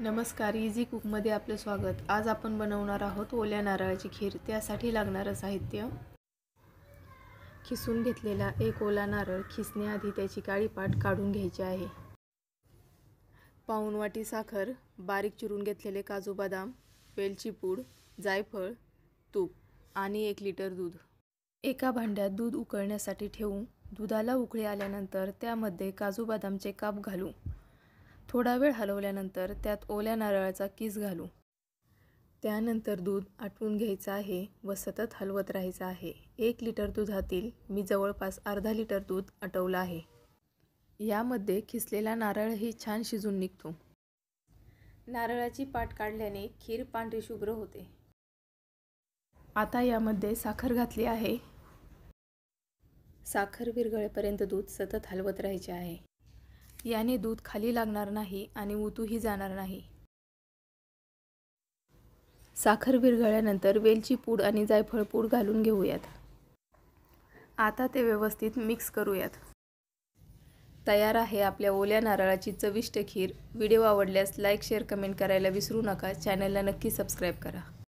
नमस्कार इझी कुकमध्ये आपलं स्वागत आज आपण बनवणार आहोत ओल्या नारळाची खीर त्यासाठी लागणारं साहित्य खिसून घेतलेला एक ओला नारळ खिसण्याआधी त्याची काळी पाट काढून घ्यायची आहे पाऊनवाटी साखर बारीक चिरून घेतलेले काजू बदाम वेलची पूड जायफळ तूप आणि एक लिटर दूध एका भांड्यात दूध उकळण्यासाठी ठेवून दुधाला उकळी आल्यानंतर त्यामध्ये काजू बदामचे काप घालू थोडा वेळ हलवल्यानंतर त्यात ओल्या नारळाचा किस घालू त्यानंतर दूध आटवून घ्यायचं आहे व सतत हलवत राहायचं आहे एक लिटर दुधातील मी जवळपास अर्धा लिटर दूध आटवलं आहे यामध्ये खिसलेला नारळही छान शिजून निघतो नारळाची पाट काढल्याने खीर पांढरी शुभ्र होते आता यामध्ये साखर घातली आहे साखर विरघळेपर्यंत दूध सतत हलवत राहायचे आहे याने दूध खाली लागणार नाही आणि उतूही जाणार नाही साखर विरघळल्यानंतर वेलची पूड आणि जायफळ पूड घालून घेऊयात आता ते व्यवस्थित मिक्स करूयात तयार आहे आपल्या ओल्या नारळाची चविष्ट खीर व्हिडिओ आवडल्यास लाईक शेअर कमेंट करायला विसरू नका चॅनलला नक्की सबस्क्राईब करा